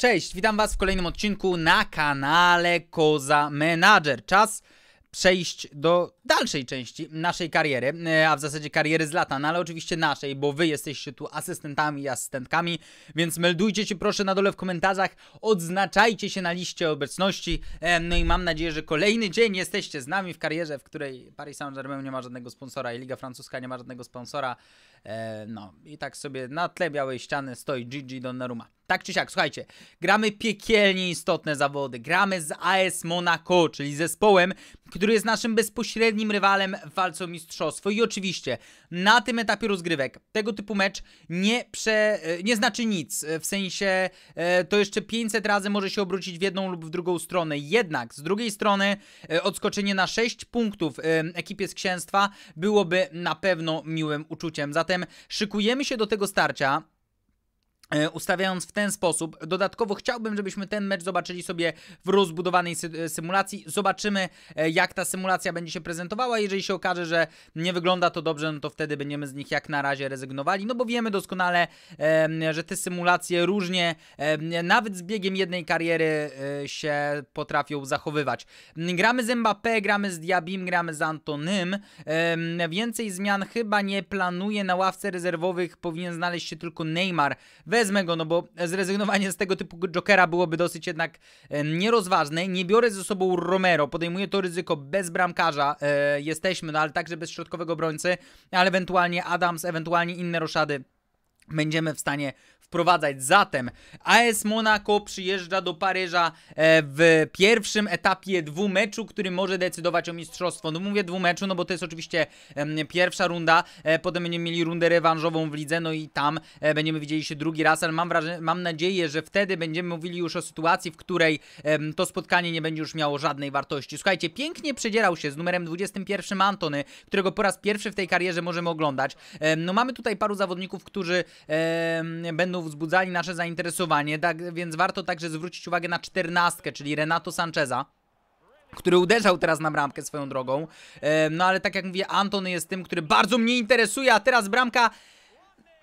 Cześć, witam Was w kolejnym odcinku na kanale Koza Manager. Czas przejść do dalszej części naszej kariery, e, a w zasadzie kariery z lata, no ale oczywiście naszej, bo wy jesteście tu asystentami i asystentkami, więc meldujcie się proszę na dole w komentarzach, odznaczajcie się na liście obecności, e, no i mam nadzieję, że kolejny dzień jesteście z nami w karierze, w której Paris Saint-Germain nie ma żadnego sponsora i Liga Francuska nie ma żadnego sponsora, E, no i tak sobie na tle białej ściany stoi Gigi Donnarumma. Tak czy siak, słuchajcie, gramy piekielnie istotne zawody. Gramy z AS Monaco, czyli zespołem, który jest naszym bezpośrednim rywalem w walce o mistrzostwo. I oczywiście na tym etapie rozgrywek tego typu mecz nie, prze, e, nie znaczy nic. E, w sensie to jeszcze 500 razy może się obrócić w jedną lub w drugą stronę. Jednak z drugiej strony odskoczenie na 6 punktów ekipie z księstwa byłoby na pewno miłym uczuciem. Zatem Zatem szykujemy się do tego starcia. E, ustawiając w ten sposób, dodatkowo chciałbym, żebyśmy ten mecz zobaczyli sobie w rozbudowanej sy e, symulacji. Zobaczymy, e, jak ta symulacja będzie się prezentowała. Jeżeli się okaże, że nie wygląda to dobrze, no to wtedy będziemy z nich jak na razie rezygnowali. No bo wiemy doskonale, że te symulacje różnie, nawet z biegiem jednej kariery, się potrafią zachowywać. Gramy z Mbappé, gramy z Diabim, gramy z Antonym. więcej zmian chyba nie planuje. Na ławce rezerwowych powinien znaleźć się tylko Neymar. We bez mego, no bo zrezygnowanie z tego typu Jokera byłoby dosyć jednak e, nierozważne. Nie biorę ze sobą Romero, podejmuję to ryzyko bez bramkarza, e, jesteśmy, no ale także bez środkowego obrońcy, ale ewentualnie Adams, ewentualnie inne roszady będziemy w stanie wprowadzać. Zatem AS Monaco przyjeżdża do Paryża e, w pierwszym etapie dwumeczu, który może decydować o mistrzostwo. No mówię dwumeczu, no bo to jest oczywiście pierwsza runda, e, potem będziemy mieli rundę rewanżową w lidze, no i tam e, będziemy widzieli się drugi raz, ale mam, wrażenie, mam nadzieję, że wtedy będziemy mówili już o sytuacji, w której to spotkanie nie będzie już miało żadnej wartości. Słuchajcie, pięknie przedzierał się z numerem 21 Antony, którego po raz pierwszy w tej karierze możemy oglądać. No mamy tutaj paru zawodników, którzy będą znów wzbudzali nasze zainteresowanie, tak, więc warto także zwrócić uwagę na czternastkę, czyli Renato Sancheza który uderzał teraz na bramkę swoją drogą. E, no ale tak jak mówię, Antony jest tym, który bardzo mnie interesuje, a teraz bramka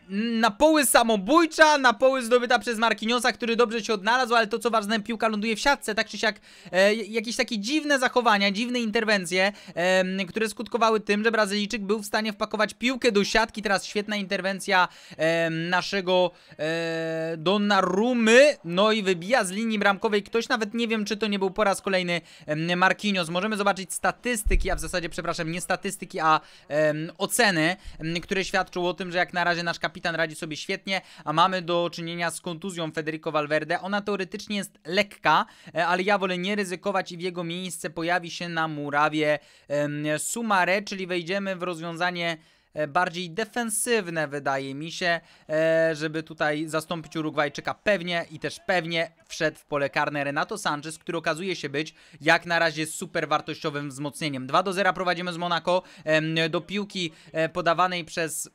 na poły samobójcza, na poły zdobyta przez Markiniosa, który dobrze się odnalazł, ale to co ważne, piłka ląduje w siatce, tak czy siak e, jakieś takie dziwne zachowania, dziwne interwencje, e, które skutkowały tym, że Brazylijczyk był w stanie wpakować piłkę do siatki, teraz świetna interwencja e, naszego e, Donnarumy, no i wybija z linii bramkowej ktoś, nawet nie wiem czy to nie był po raz kolejny e, możemy zobaczyć statystyki, a w zasadzie przepraszam, nie statystyki, a e, oceny, które świadczą o tym, że jak na razie nasz kapitan kapitan radzi sobie świetnie, a mamy do czynienia z kontuzją Federico Valverde. Ona teoretycznie jest lekka, e, ale ja wolę nie ryzykować i w jego miejsce pojawi się na murawie Sumare, czyli wejdziemy w rozwiązanie e, bardziej defensywne wydaje mi się, e, żeby tutaj zastąpić Urugwajczyka pewnie i też pewnie wszedł w pole karne Renato Sanchez, który okazuje się być jak na razie super wartościowym wzmocnieniem. 2 do 0 prowadzimy z Monaco. do piłki podawanej przez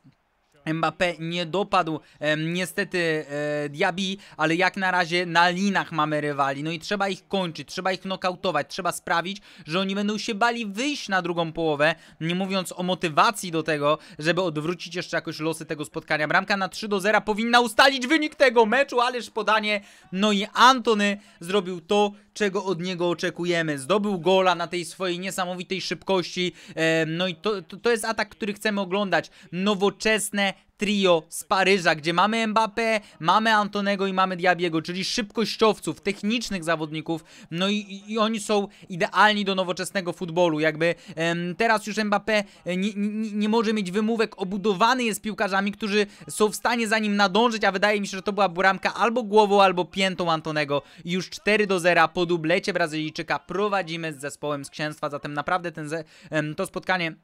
Mbappé nie dopadł e, niestety e, Diaby, ale jak na razie na linach mamy rywali, no i trzeba ich kończyć, trzeba ich nokautować, trzeba sprawić, że oni będą się bali wyjść na drugą połowę, nie mówiąc o motywacji do tego, żeby odwrócić jeszcze jakoś losy tego spotkania. Bramka na 3 do 0 powinna ustalić wynik tego meczu, ależ podanie, no i Antony zrobił to, czego od niego oczekujemy. Zdobył gola na tej swojej niesamowitej szybkości, e, no i to, to, to jest atak, który chcemy oglądać. Nowoczesne, trio z Paryża, gdzie mamy Mbappé, mamy Antonego i mamy Diabiego, czyli szybkościowców, technicznych zawodników, no i, i oni są idealni do nowoczesnego futbolu, jakby em, teraz już Mbappé e, nie, nie, nie, może mieć wymówek, obudowany jest piłkarzami, którzy są w stanie za nim nadążyć, a wydaje mi się, że to była bramka albo głową, albo piętą Antonego i już 4 do 0 po dublecie Brazylijczyka prowadzimy z zespołem z księstwa, zatem naprawdę ten, em, to spotkanie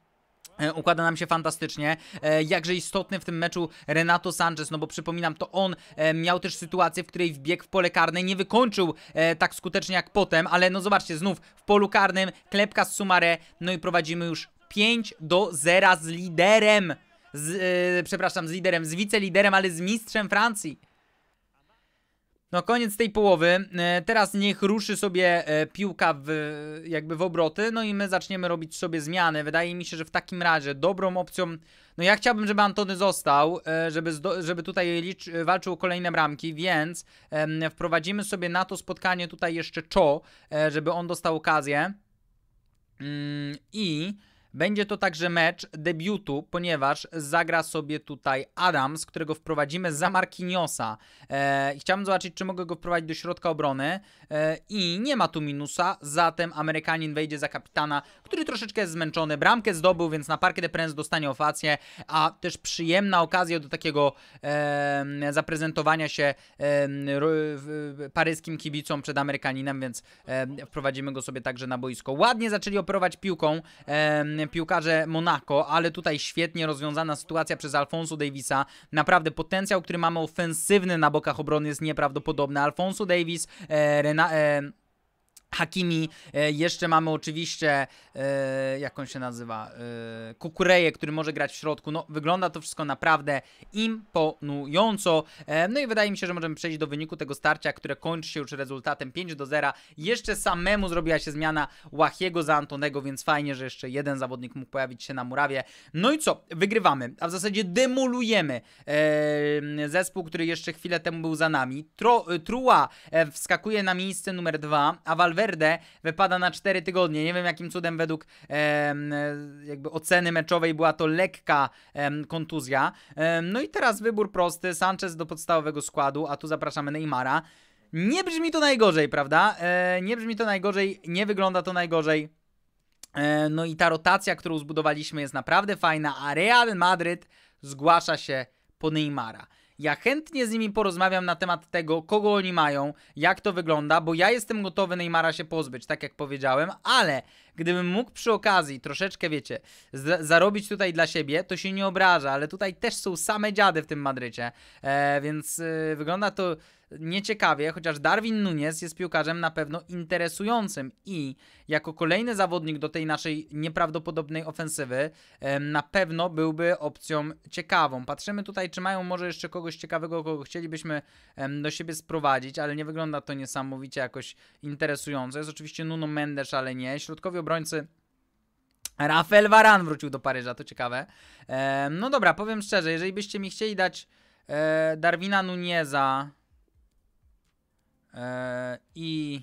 E, układa nam się fantastycznie. E, jakże istotny w tym meczu Renato Sanchez, no bo przypominam, to on e, miał też sytuację, w której wbiegł w pole karne, nie wykończył tak skutecznie jak potem, ale no zobaczcie, znów w polu karnym, klepka z Sumare, no i prowadzimy już 5 do 0 z liderem, z, przepraszam, z liderem, z wiceliderem, ale z mistrzem Francji. No koniec tej połowy, e, teraz niech ruszy sobie e, piłka w, jakby w obroty, no i my zaczniemy robić sobie zmiany. Wydaje mi się, że w takim razie dobrą opcją, no ja chciałbym, żeby Antony został, e, żeby, żeby tutaj licz, walczył o kolejne bramki, więc wprowadzimy sobie na to spotkanie tutaj jeszcze Cho, żeby on dostał okazję mm, i... Będzie to także mecz debiutu, ponieważ zagra sobie tutaj Adams, którego wprowadzimy za Markiniosa. E, chciałbym zobaczyć, czy mogę go wprowadzić do środka obrony e, i nie ma tu minusa, zatem Amerykanin wejdzie za kapitana, który troszeczkę jest zmęczony. Bramkę zdobył, więc na Parkę de Prince dostanie ofację, a też przyjemna okazja do takiego e, zaprezentowania się e, paryskim kibicom przed Amerykaninem, więc e, wprowadzimy go sobie także na boisko. Ładnie zaczęli operować piłką, e, piłkarze Monaco, ale tutaj świetnie rozwiązana sytuacja przez Alfonso Davisa. Naprawdę potencjał, który mamy ofensywny na bokach obrony jest nieprawdopodobny. Alfonso Davis, e, Rena... E, Hakimi, e, jeszcze mamy oczywiście, e, jak on się nazywa, e, Kukureje, który może grać w środku. No, wygląda to wszystko naprawdę imponująco. No i wydaje mi się, że możemy przejść do wyniku tego starcia, które kończy się już rezultatem 5 do 0. Jeszcze samemu zrobiła się zmiana Łachiego za Antonego, więc fajnie, że jeszcze jeden zawodnik mógł pojawić się na murawie. No i co? Wygrywamy, a w zasadzie demolujemy zespół, który jeszcze chwilę temu był za nami. Tro, trua wskakuje na miejsce numer 2, a Valverde Valverde wypada na 4 tygodnie. Nie wiem jakim cudem według jakby oceny meczowej była to lekka kontuzja. no i teraz wybór prosty, Sanchez do podstawowego składu, a tu zapraszamy Neymara. Nie brzmi to najgorzej, prawda? E, nie brzmi to najgorzej, nie wygląda to najgorzej. E, no i ta rotacja, którą zbudowaliśmy jest naprawdę fajna, a Real Madryt zgłasza się po Neymara. Ja chętnie z nimi porozmawiam na temat tego, kogo oni mają, jak to wygląda, bo ja jestem gotowy Neymara się pozbyć, tak jak powiedziałem, ale gdybym mógł przy okazji troszeczkę, wiecie, zarobić tutaj dla siebie, to się nie obraża, ale tutaj też są same dziady w tym Madrycie, e, więc e, wygląda to nieciekawie, chociaż Darwin Nunes jest piłkarzem na pewno interesującym i jako kolejny zawodnik do tej naszej nieprawdopodobnej ofensywy na pewno byłby opcją ciekawą. Patrzymy tutaj, czy mają może jeszcze kogoś ciekawego, kogo chcielibyśmy do siebie sprowadzić, ale nie wygląda to niesamowicie jakoś interesująco. Jest oczywiście Nuno Mendes, ale nie. Środkowi obrońcy. Rafael Varan wrócił do Paryża, to ciekawe. E, no dobra, powiem szczerze, jeżeli byście mi chcieli dać e, Darwina Nuneza e, i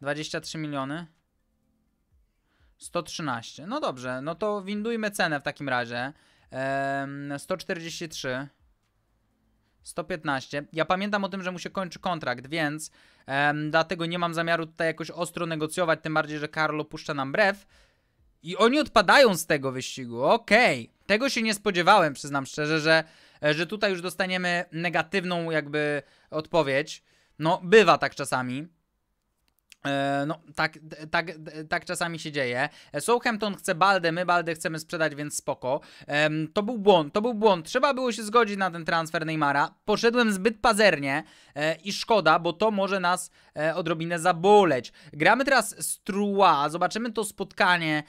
23 miliony, 113. No dobrze, no to windujmy cenę w takim razie. E, 143. 115. Ja pamiętam o tym, że mu się kończy kontrakt, więc dlatego nie mam zamiaru tutaj jakoś ostro negocjować, tym bardziej, że Carlo puszcza nam brew. I oni odpadają z tego wyścigu. Okej. Okay. Tego się nie spodziewałem, przyznam szczerze, że, e, że tutaj już dostaniemy negatywną jakby odpowiedź. No, bywa tak czasami. E, no, tak, tak, tak czasami się dzieje. E, Southampton chce Baldę, my Baldę chcemy sprzedać, więc spoko. To był błąd, to był błąd. Trzeba było się zgodzić na ten transfer Neymara. Poszedłem zbyt pazernie e, i szkoda, bo to może nas odrobinę zaboleć. Gramy teraz z Trua, zobaczymy to spotkanie,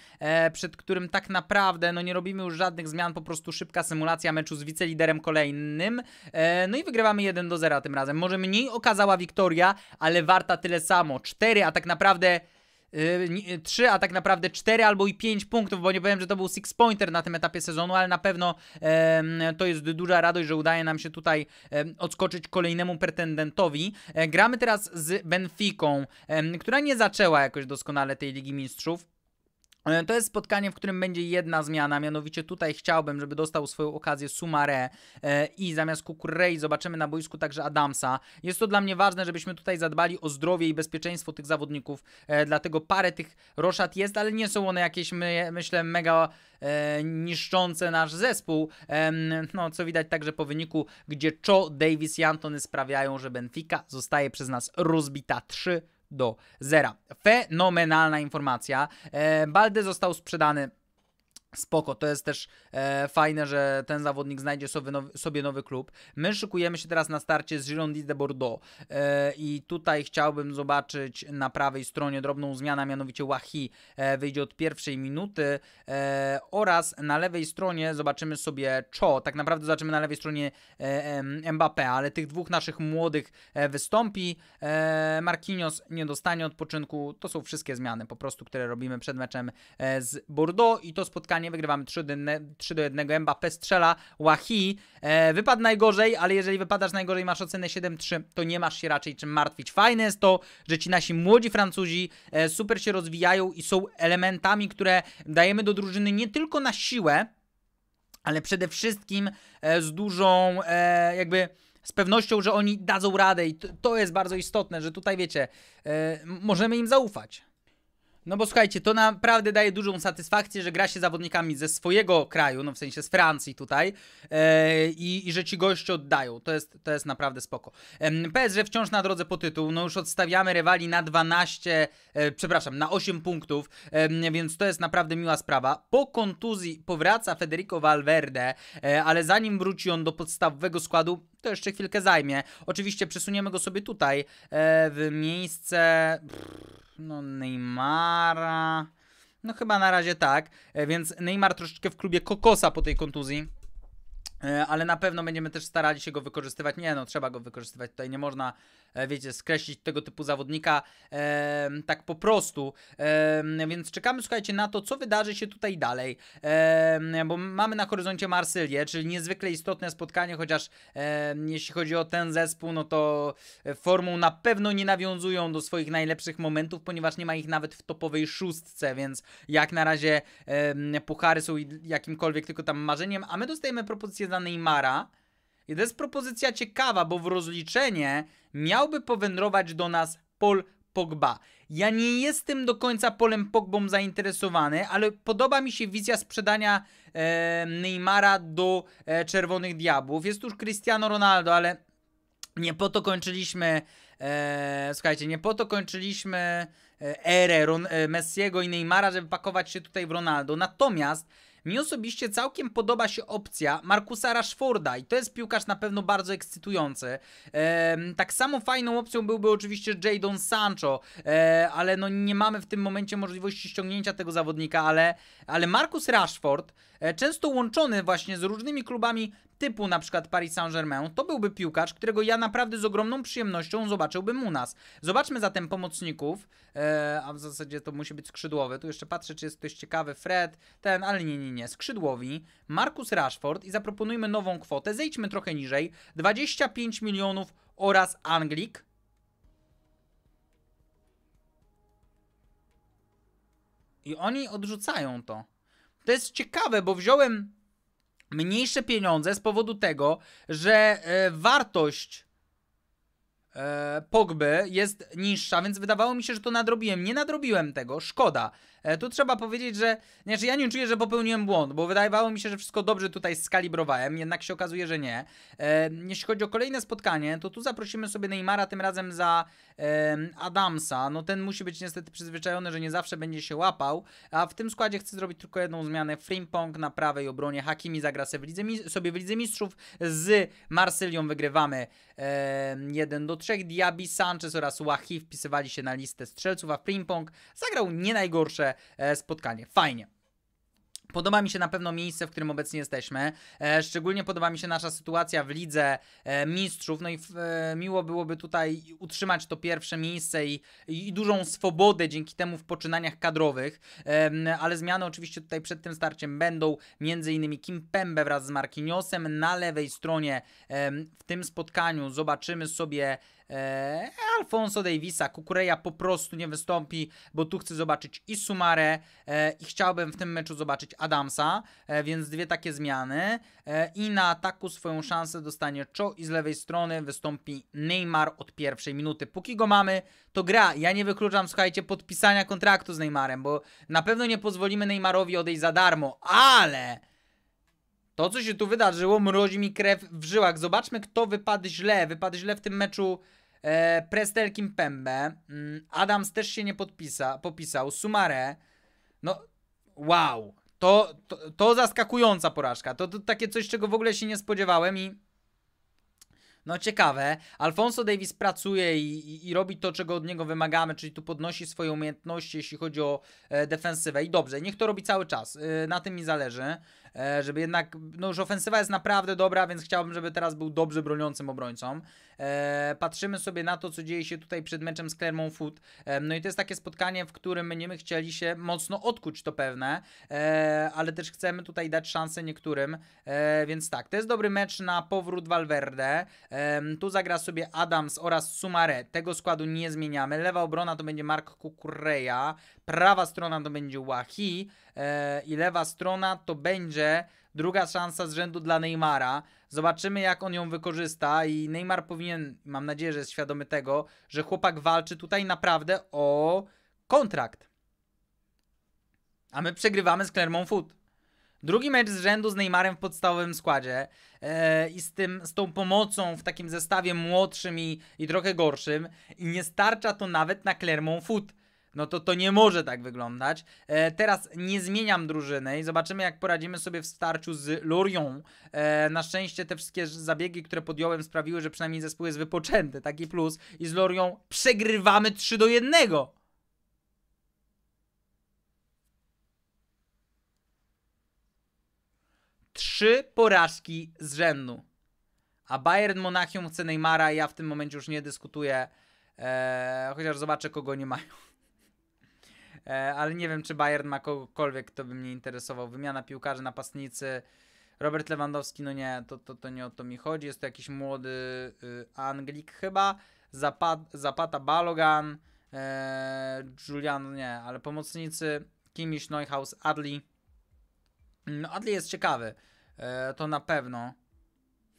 przed którym tak naprawdę no nie robimy już żadnych zmian, po prostu szybka symulacja meczu z wiceliderem kolejnym. No i wygrywamy 1 do 0 tym razem. Może mniej okazała Wiktoria, ale warta tyle samo. 4 a tak naprawdę y, y, trzy, 3, a tak naprawdę 4 albo i 5 punktów, bo nie powiem, że to był six pointer na tym etapie sezonu, ale na pewno to jest duża radość, że udaje nam się tutaj odskoczyć kolejnemu pretendentowi. E, gramy teraz z Benficą, która nie zaczęła jakoś doskonale tej Ligi Mistrzów. E, to jest spotkanie, w którym będzie jedna zmiana, mianowicie tutaj chciałbym, żeby dostał swoją okazję Sumare i zamiast Kukurei zobaczymy na boisku także Adamsa. Jest to dla mnie ważne, żebyśmy tutaj zadbali o zdrowie i bezpieczeństwo tych zawodników, e, dlatego parę tych roszad jest, ale nie są one jakieś, myślę, mega e, niszczące nasz zespół, no co widać także po wyniku, gdzie Cho, Davis i Antony sprawiają, że Benfica zostaje przez nas rozbita 3 do zera. Fenomenalna informacja. E, Balde został sprzedany Spoko, to jest też e, fajne, że ten zawodnik znajdzie sobie nowy, sobie nowy, klub. My szykujemy się teraz na starcie z Girondins de Bordeaux e, i tutaj chciałbym zobaczyć na prawej stronie drobną zmianę, mianowicie Wahi e, wyjdzie od pierwszej minuty e, oraz na lewej stronie zobaczymy sobie Cho. Tak naprawdę zobaczymy na lewej stronie e, Mbappé, ale tych dwóch naszych młodych e, wystąpi. Marquinhos nie dostanie odpoczynku. To są wszystkie zmiany po prostu, które robimy przed meczem z Bordeaux i to spotkanie nie wygrywamy 3 do, 1, 3 do 1, Mbappé strzela, Wahi, e, wypadł najgorzej, ale jeżeli wypadasz najgorzej, masz ocenę 7-3, to nie masz się raczej czym martwić. Fajne jest to, że ci nasi młodzi Francuzi e, super się rozwijają i są elementami, które dajemy do drużyny nie tylko na siłę, ale przede wszystkim e, z dużą e, jakby z pewnością, że oni dadzą radę i to, jest bardzo istotne, że tutaj wiecie, e, możemy im zaufać. No bo słuchajcie, to naprawdę daje dużą satysfakcję, że gra się zawodnikami ze swojego kraju, no w sensie z Francji tutaj e, i, i że ci goście oddają. To jest, to jest naprawdę spoko. E, PSG wciąż na drodze po tytuł, no już odstawiamy rywali na 12, e, przepraszam, na 8 punktów, więc to jest naprawdę miła sprawa. Po kontuzji powraca Federico Valverde, e, ale zanim wróci on do podstawowego składu, to jeszcze chwilkę zajmie. Oczywiście przesuniemy go sobie tutaj e, w miejsce no Neymara. No chyba na razie tak, e, więc Neymar troszeczkę w klubie kokosa po tej kontuzji. E, ale na pewno będziemy też starali się go wykorzystywać. Nie no, trzeba go wykorzystywać. Tutaj nie można E, wiecie, skreślić tego typu zawodnika e, tak po prostu. E, więc czekamy, słuchajcie, na to, co wydarzy się tutaj dalej, e, bo mamy na horyzoncie Marsylię, czyli niezwykle istotne spotkanie, chociaż jeśli chodzi o ten zespół, no to e, formą na pewno nie nawiązują do swoich najlepszych momentów, ponieważ nie ma ich nawet w topowej szóstce, więc jak na razie puchary są jakimkolwiek tylko tam marzeniem, a my dostajemy propozycję za Neymara, i to jest propozycja ciekawa, bo w rozliczenie miałby powędrować do nas Paul Pogba. Ja nie jestem do końca Polem Pogbą zainteresowany, ale podoba mi się wizja sprzedania e, Neymara do e, Czerwonych Diabłów. Jest już Cristiano Ronaldo, ale nie po to kończyliśmy, e, słuchajcie, nie po to kończyliśmy e, erę Ron, e, Messiego i Neymara, żeby pakować się tutaj w Ronaldo. Natomiast mi osobiście całkiem podoba się opcja Markusa Rashforda i to jest piłkarz na pewno bardzo ekscytujący. tak samo fajną opcją byłby oczywiście Jadon Sancho, e, ale no nie mamy w tym momencie możliwości ściągnięcia tego zawodnika, ale, ale Markus Rashford, e, często łączony właśnie z różnymi klubami, typu na przykład Paris Saint-Germain, to byłby piłkarz, którego ja naprawdę z ogromną przyjemnością zobaczyłbym u nas. Zobaczmy zatem pomocników, e, a w zasadzie to musi być skrzydłowy. Tu jeszcze patrzę, czy jest ktoś ciekawy, Fred, ten, ale nie, nie, nie, skrzydłowi, Marcus Rashford i zaproponujmy nową kwotę, zejdźmy trochę niżej, 25 milionów oraz Anglik, I oni odrzucają to. To jest ciekawe, bo wziąłem mniejsze pieniądze z powodu tego, że e, wartość e, Pogby jest niższa, więc wydawało mi się, że to nadrobiłem. Nie nadrobiłem tego, szkoda. E, tu trzeba powiedzieć, że znaczy ja nie czuję, że popełniłem błąd, bo wydawało mi się, że wszystko dobrze tutaj skalibrowałem, jednak się okazuje, że nie. E, jeśli chodzi o kolejne spotkanie, to tu zaprosimy sobie Neymara tym razem za Adamsa. No ten musi być niestety przyzwyczajony, że nie zawsze będzie się łapał, a w tym składzie chcę zrobić tylko jedną zmianę. Frimpong na prawej obronie, Hakimi zagra sobie w Lidze, sobie w Lidze Mistrzów, z Marsylią wygrywamy 1 do 3. Diaby, Sanchez oraz Wahi wpisywali się na listę strzelców, a Frimpong zagrał nie najgorsze E, spotkanie. Fajnie. Podoba mi się na pewno miejsce, w którym obecnie jesteśmy. E, szczególnie podoba mi się nasza sytuacja w lidze e, mistrzów. No i miło byłoby tutaj utrzymać to pierwsze miejsce i, i dużą swobodę dzięki temu w poczynaniach kadrowych. ale zmiany oczywiście tutaj przed tym starciem będą innymi Kim Pembe wraz z Markiniosem na lewej stronie w tym spotkaniu. Zobaczymy sobie e, Alfonso Davisa, Kukureja po prostu nie wystąpi, bo tu chcę zobaczyć i Sumarę e, i chciałbym w tym meczu zobaczyć Adamsa, e, więc dwie takie zmiany e, i na ataku swoją szansę dostanie Cho i z lewej strony wystąpi Neymar od pierwszej minuty. Póki go mamy, to gra. Ja nie wykluczam, słuchajcie, podpisania kontraktu z Neymarem, bo na pewno nie pozwolimy Neymarowi odejść za darmo, ale to, co się tu wydarzyło, mrozi mi krew w żyłach. Zobaczmy, kto wypadł źle. Wypadł źle w tym meczu e, Prestelkim Pembe. Mm, Adams też się nie podpisa, popisał. Sumare. No, wow. To, to, to zaskakująca porażka. To, to takie coś, czego w ogóle się nie spodziewałem i no ciekawe, Alfonso Davis pracuje i, i, i, robi to, czego od niego wymagamy, czyli tu podnosi swoje umiejętności, jeśli chodzi o e, defensywę i dobrze, niech to robi cały czas, e, na tym mi zależy. E, żeby jednak, no już ofensywa jest naprawdę dobra, więc chciałbym, żeby teraz był dobrze broniącym obrońcą. E, patrzymy sobie na to, co dzieje się tutaj przed meczem z Clermont Foot. E, no i to jest takie spotkanie, w którym będziemy chcieli się mocno odkuć, to pewne, ale też chcemy tutaj dać szansę niektórym, więc tak, to jest dobry mecz na powrót Valverde. Tu zagra sobie Adams oraz Sumare. Tego składu nie zmieniamy. Lewa obrona to będzie Mark Kukureja prawa strona to będzie Wahi e, i lewa strona to będzie druga szansa z rzędu dla Neymara. Zobaczymy, jak on ją wykorzysta i Neymar powinien, mam nadzieję, że jest świadomy tego, że chłopak walczy tutaj naprawdę o kontrakt. A my przegrywamy z Clermont Foot. Drugi mecz z rzędu z Neymarem w podstawowym składzie e, i z, tym, z tą pomocą w takim zestawie młodszym i, i trochę gorszym. I nie starcza to nawet na Clermont Foot no to to nie może tak wyglądać. E, teraz nie zmieniam drużyny i zobaczymy, jak poradzimy sobie w starciu z Lorią. E, na szczęście te wszystkie zabiegi, które podjąłem, sprawiły, że przynajmniej zespół jest wypoczęty, taki plus. I z Lorią przegrywamy 3 do 1. Trzy porażki z rzędu. A Bayern Monachium chce Neymara, ja w tym momencie już nie dyskutuję, e, chociaż zobaczę, kogo nie mają. E, ale nie wiem, czy Bayern ma kogokolwiek, kto by mnie interesował. Wymiana piłkarzy, napastnicy. Robert Lewandowski, no nie, to, to, to nie o to mi chodzi. Jest to jakiś młody y, Anglik chyba. Zapata, Zapata Balogan, e, Julian, no nie, ale pomocnicy Kimiś, Neuhaus, Adli. No Adli jest ciekawy, e, to na pewno.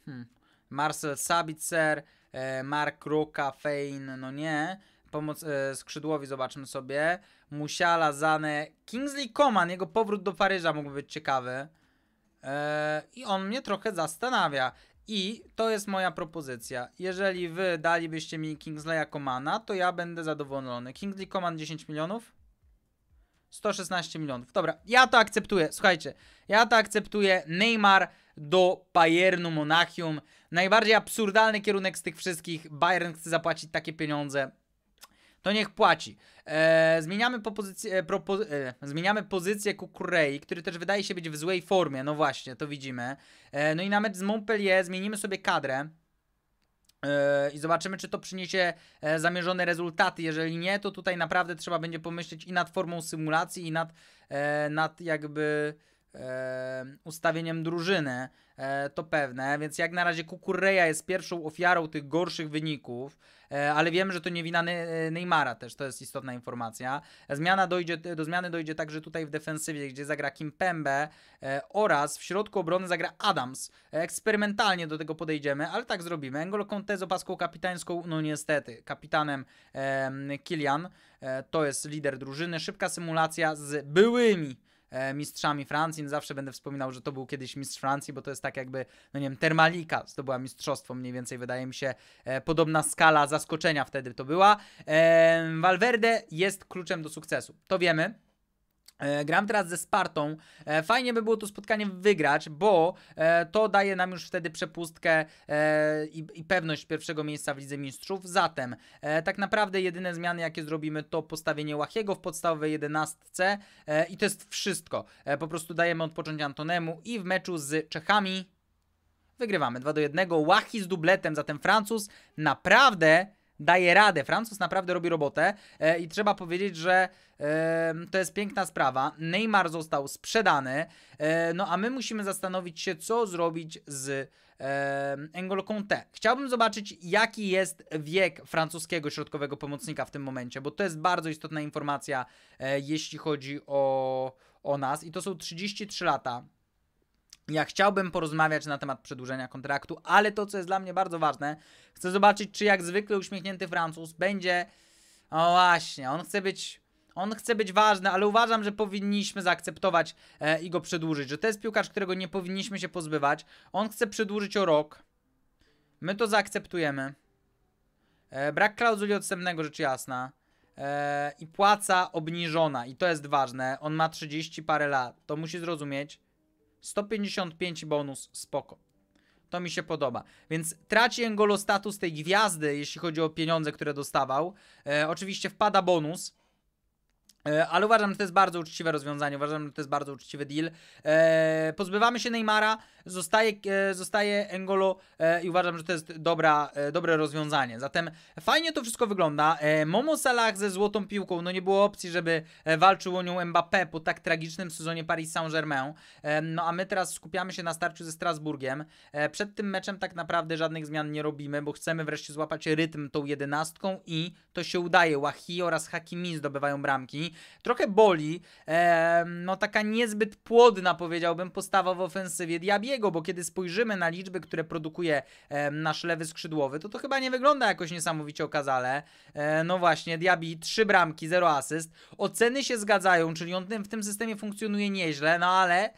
Hmm. Marcel Sabitzer, e, Mark Ruka, Fein, no nie. Pomoc e, skrzydłowi zobaczmy sobie. Musiala, Zane, Kingsley Coman, jego powrót do Paryża mógłby być ciekawy. E, I on mnie trochę zastanawia. I to jest moja propozycja. Jeżeli wy dalibyście mi Kingsleya Comana, to ja będę zadowolony. Kingsley Coman 10 milionów? 116 milionów. Dobra, ja to akceptuję. Słuchajcie, ja to akceptuję. Neymar do Bayernu Monachium. Najbardziej absurdalny kierunek z tych wszystkich. Bayern chce zapłacić takie pieniądze to niech płaci. zmieniamy, pozycję, propo, e, zmieniamy pozycję e, e, Kukurei, który też wydaje się być w złej formie, no właśnie, to widzimy. E, no i nawet z Montpellier zmienimy sobie kadrę. E, I zobaczymy, czy to przyniesie zamierzone rezultaty. Jeżeli nie, to tutaj naprawdę trzeba będzie pomyśleć i nad formą symulacji, i nad, nad jakby ustawieniem drużyny, e, to pewne, więc jak na razie Kukureja jest pierwszą ofiarą tych gorszych wyników, e, ale wiem, że to nie wina e, Neymara też, to jest istotna informacja. Zmiana dojdzie, do zmiany dojdzie także tutaj w defensywie, gdzie zagra Kim Pembe oraz w środku obrony zagra Adams. Eksperymentalnie do tego podejdziemy, ale tak zrobimy. Engolo Conte z opaską kapitańską, no niestety, kapitanem Kilian, to jest lider drużyny. Szybka symulacja z byłymi E, mistrzami Francji. No zawsze będę wspominał, że to był kiedyś mistrz Francji, bo to jest tak jakby, no nie wiem, Termalika zdobyła mistrzostwo mniej więcej, wydaje mi się, e, podobna skala zaskoczenia wtedy to była. E, Valverde jest kluczem do sukcesu, to wiemy. E, gram teraz ze Spartą. E, fajnie by było to spotkanie wygrać, bo e, to daje nam już wtedy przepustkę i pewność pierwszego miejsca w Lidze Mistrzów. Zatem tak naprawdę jedyne zmiany, jakie zrobimy, to postawienie Łachiego w podstawowej jedenastce i to jest wszystko. Po prostu dajemy odpocząć Antonemu i w meczu z Czechami wygrywamy 2 do 1. Łachi z dubletem, zatem Francuz naprawdę daje radę. Francuz naprawdę robi robotę e, i trzeba powiedzieć, że e, to jest piękna sprawa. Neymar został sprzedany, e, no a my musimy zastanowić się, co zrobić z Engolo Conte. Chciałbym zobaczyć, jaki jest wiek francuskiego środkowego pomocnika w tym momencie, bo to jest bardzo istotna informacja, e, jeśli chodzi o, o nas. I to są 33 lata. Ja chciałbym porozmawiać na temat przedłużenia kontraktu, ale to, co jest dla mnie bardzo ważne, chcę zobaczyć, czy jak zwykle uśmiechnięty Francuz będzie. O właśnie, on chce być on chce być ważny, ale uważam, że powinniśmy zaakceptować e, i go przedłużyć. Że to jest piłkarz, którego nie powinniśmy się pozbywać. On chce przedłużyć o rok. My to zaakceptujemy. E, brak klauzuli odstępnego, rzecz jasna. E, I płaca obniżona, i to jest ważne. On ma 30 parę lat, to musi zrozumieć. 155 bonus, spoko. To mi się podoba. Więc traci Engolo status tej gwiazdy, jeśli chodzi o pieniądze, które dostawał. E, oczywiście wpada bonus, E, ale uważam, że to jest bardzo uczciwe rozwiązanie, uważam, że to jest bardzo uczciwy deal. E, pozbywamy się Neymara, zostaje, e, zostaje Engolo i uważam, że to jest dobra, dobre rozwiązanie. Zatem fajnie to wszystko wygląda. Momo Salah ze złotą piłką, no nie było opcji, żeby walczył o nią Mbappé po tak tragicznym sezonie Paris Saint-Germain. no a my teraz skupiamy się na starciu ze Strasburgiem. przed tym meczem tak naprawdę żadnych zmian nie robimy, bo chcemy wreszcie złapać rytm tą jedenastką i to się udaje. Wahi oraz Hakimi zdobywają bramki. Trochę boli, e, no taka niezbyt płodna powiedziałbym postawa w ofensywie Diabiego, bo kiedy spojrzymy na liczby, które produkuje e, nasz lewy skrzydłowy, to to chyba nie wygląda jakoś niesamowicie okazale. E, no właśnie, Diabi 3 bramki, 0 asyst. Oceny się zgadzają, czyli on w tym systemie funkcjonuje nieźle, no ale...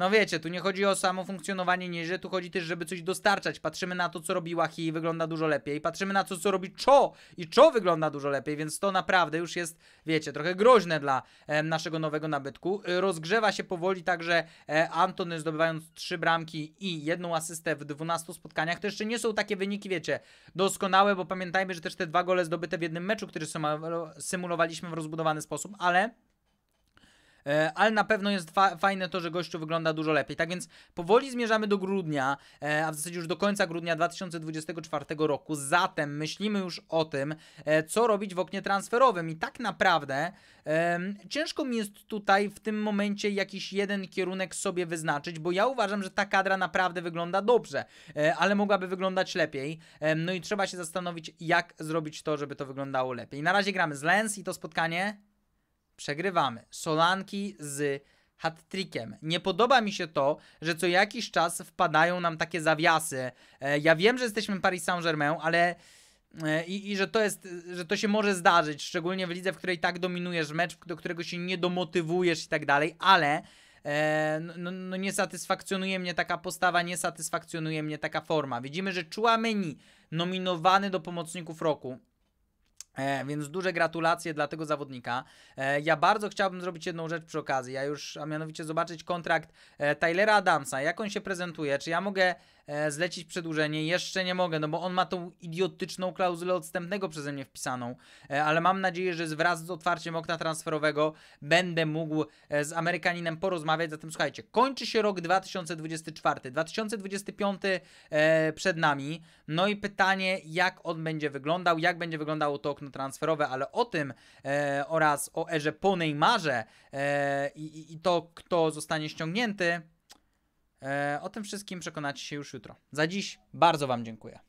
No wiecie, tu nie chodzi o samo funkcjonowanie nieźle, tu chodzi też, żeby coś dostarczać. Patrzymy na to, co robiła Hi i wygląda dużo lepiej. Patrzymy na to, co robi Cho i Cho wygląda dużo lepiej, więc to naprawdę już jest, wiecie, trochę groźne dla e, naszego nowego nabytku. E, rozgrzewa się powoli także e, Antony zdobywając trzy bramki i jedną asystę w 12 spotkaniach. To jeszcze nie są takie wyniki, wiecie, doskonałe, bo pamiętajmy, że też te dwa gole zdobyte w jednym meczu, który symulowaliśmy w rozbudowany sposób, ale E, ale na pewno jest fa fajne to, że gościu wygląda dużo lepiej. Tak więc powoli zmierzamy do grudnia, e, a w zasadzie już do końca grudnia 2024 roku. Zatem myślimy już o tym, e, co robić w oknie transferowym. I tak naprawdę ciężko mi jest tutaj w tym momencie jakiś jeden kierunek sobie wyznaczyć, bo ja uważam, że ta kadra naprawdę wygląda dobrze, ale mogłaby wyglądać lepiej. No i trzeba się zastanowić, jak zrobić to, żeby to wyglądało lepiej. Na razie gramy z Lens i to spotkanie Przegrywamy. Solanki z hat-trickiem. Nie podoba mi się to, że co jakiś czas wpadają nam takie zawiasy. E, ja wiem, że jesteśmy Paris Saint-Germain, ale... E, I, I, że to jest, że to się może zdarzyć, szczególnie w lidze, w której tak dominujesz mecz, do którego się nie domotywujesz i tak dalej, ale e, no, no, no, nie satysfakcjonuje mnie taka postawa, nie satysfakcjonuje mnie taka forma. Widzimy, że Chouameni nominowany do pomocników roku, E, więc duże gratulacje dla tego zawodnika. E, ja bardzo chciałbym zrobić jedną rzecz przy okazji, a już, a mianowicie zobaczyć kontrakt e, Tylera Adamsa, jak on się prezentuje, czy ja mogę E, zlecić przedłużenie. Jeszcze nie mogę, no bo on ma tą idiotyczną klauzulę odstępnego przeze mnie wpisaną, e, ale mam nadzieję, że wraz z otwarciem okna transferowego będę mógł e, z Amerykaninem porozmawiać. Zatem słuchajcie, kończy się rok 2024, 2025 przed nami. No i pytanie, jak on będzie wyglądał, jak będzie wyglądało to okno transferowe, ale o tym oraz o erze po Neymarze i, i to, kto zostanie ściągnięty, E, o tym wszystkim przekonacie się już jutro. Za dziś bardzo Wam dziękuję.